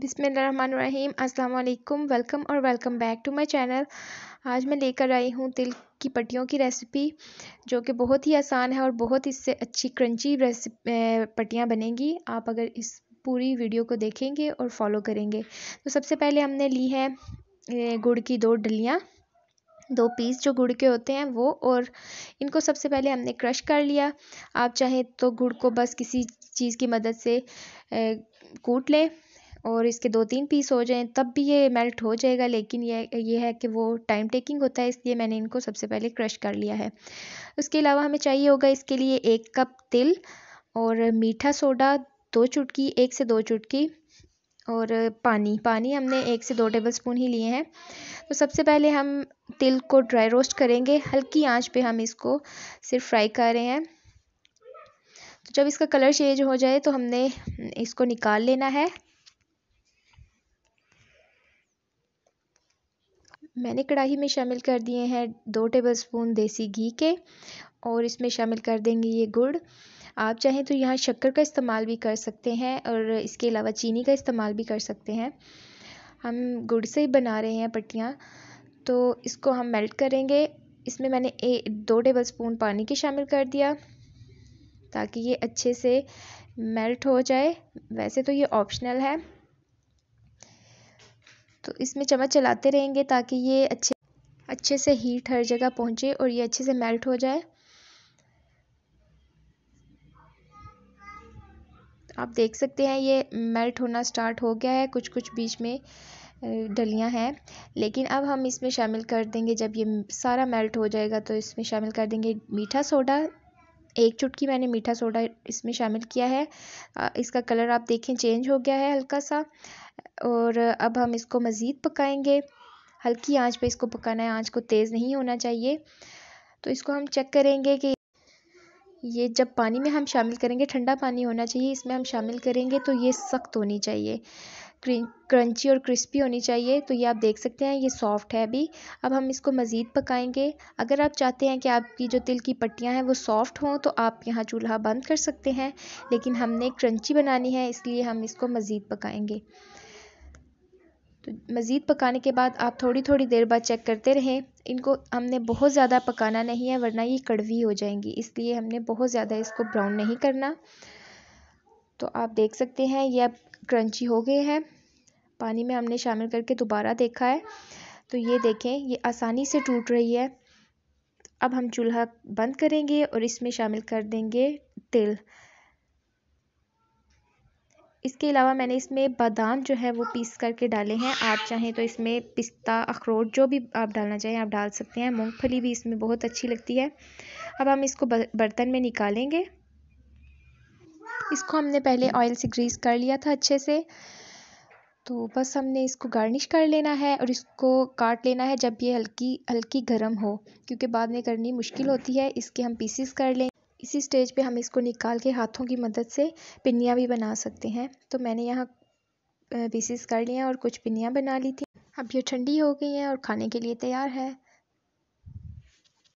बिसमीम अल्लाम वेलकम और welcome back to my channel आज मैं लेकर आई हूँ तिल की पट्टियों की रेसिपी जो कि बहुत ही आसान है और बहुत इससे अच्छी क्रंची पट्टियाँ बनेंगी आप अगर इस पूरी वीडियो को देखेंगे और फॉलो करेंगे तो सबसे पहले हमने ली है गुड़ की दो डलियाँ दो पीस जो गुड़ के होते हैं वो और इनको सबसे पहले हमने क्रश कर लिया आप चाहें तो गुड़ को बस किसी चीज़ की मदद से कूट लें और इसके दो तीन पीस हो जाएँ तब भी ये मेल्ट हो जाएगा लेकिन ये ये है कि वो टाइम टेकिंग होता है इसलिए मैंने इनको सबसे पहले क्रश कर लिया है उसके अलावा हमें चाहिए होगा इसके लिए एक कप तिल और मीठा सोडा दो चुटकी एक से दो चुटकी और पानी पानी हमने एक से दो टेबल स्पून ही लिए हैं तो सबसे पहले हम तिल को ड्राई रोस्ट करेंगे हल्की आंच पे हम इसको सिर्फ फ्राई कर रहे हैं तो जब इसका कलर चेंज हो जाए तो हमने इसको निकाल लेना है मैंने कढ़ाई में शामिल कर दिए हैं दो टेबल स्पून देसी घी के और इसमें शामिल कर देंगे ये गुड़ आप चाहें तो यहाँ शक्कर का इस्तेमाल भी कर सकते हैं और इसके अलावा चीनी का इस्तेमाल भी कर सकते हैं हम गुड़ से ही बना रहे हैं पट्टियाँ तो इसको हम मेल्ट करेंगे इसमें मैंने ए, दो टेबल स्पून पानी के शामिल कर दिया ताकि ये अच्छे से मेल्ट हो जाए वैसे तो ये ऑप्शनल है तो इसमें चम्मच चलाते रहेंगे ताकि ये अच्छे अच्छे से हीट हर जगह पहुँचे और ये अच्छे से मेल्ट हो जाए आप देख सकते हैं ये मेल्ट होना स्टार्ट हो गया है कुछ कुछ बीच में डलियां हैं लेकिन अब हम इसमें शामिल कर देंगे जब ये सारा मेल्ट हो जाएगा तो इसमें शामिल कर देंगे मीठा सोडा एक चुटकी मैंने मीठा सोडा इसमें शामिल किया है इसका कलर आप देखें चेंज हो गया है हल्का सा और अब हम इसको मज़ीद पकाएंगे हल्की आंच पे इसको पकाना है आंच को तेज़ नहीं होना चाहिए तो इसको हम चेक करेंगे कि ये जब पानी में हम शामिल करेंगे ठंडा पानी होना चाहिए इसमें हम शामिल करेंगे तो ये सख्त होनी चाहिए क्रंची और क्रिस्पी होनी चाहिए तो ये आप देख सकते हैं ये सॉफ़्ट है अभी अब हम इसको मज़ीद पकाएंगे अगर आप चाहते हैं कि आपकी जो तिल की पट्टियाँ हैं वो सॉफ़्ट हों तो आप यहाँ चूल्हा बंद कर सकते हैं लेकिन हमने क्रंची बनानी है इसलिए हम इसको मज़ीद पकाएंगे तो मज़ीद पकाने के बाद आप थोड़ी थोड़ी देर बाद चेक करते रहें इनको हमने बहुत ज़्यादा पकाना नहीं है वरना ये कड़वी हो जाएंगी इसलिए हमने बहुत ज़्यादा इसको ब्राउन नहीं करना तो आप देख सकते हैं ये अब क्रंची हो गए हैं पानी में हमने शामिल करके दोबारा देखा है तो ये देखें ये आसानी से टूट रही है अब हम चूल्हा बंद करेंगे और इसमें शामिल कर देंगे तिल इसके अलावा मैंने इसमें बादाम जो है वो पीस करके डाले हैं आप चाहें तो इसमें पिस्ता अखरोट जो भी आप डालना चाहें आप डाल सकते हैं मूंगफली भी इसमें बहुत अच्छी लगती है अब हम इसको बर्तन में निकालेंगे इसको हमने पहले ऑयल हम्म। से ग्रीस कर लिया था अच्छे से तो बस हमने इसको गार्निश कर लेना है और इसको काट लेना है जब ये हल्की हल्की गर्म हो क्योंकि बाद में करनी मुश्किल हम्म। होती है इसके हम पीसीस कर लें इसी स्टेज पे हम इसको निकाल के हाथों की मदद से पिनियाँ भी बना सकते हैं तो मैंने यहाँ पीसीस कर लिया और कुछ पिनियाँ बना ली थी अब ये ठंडी हो गई हैं और खाने के लिए तैयार है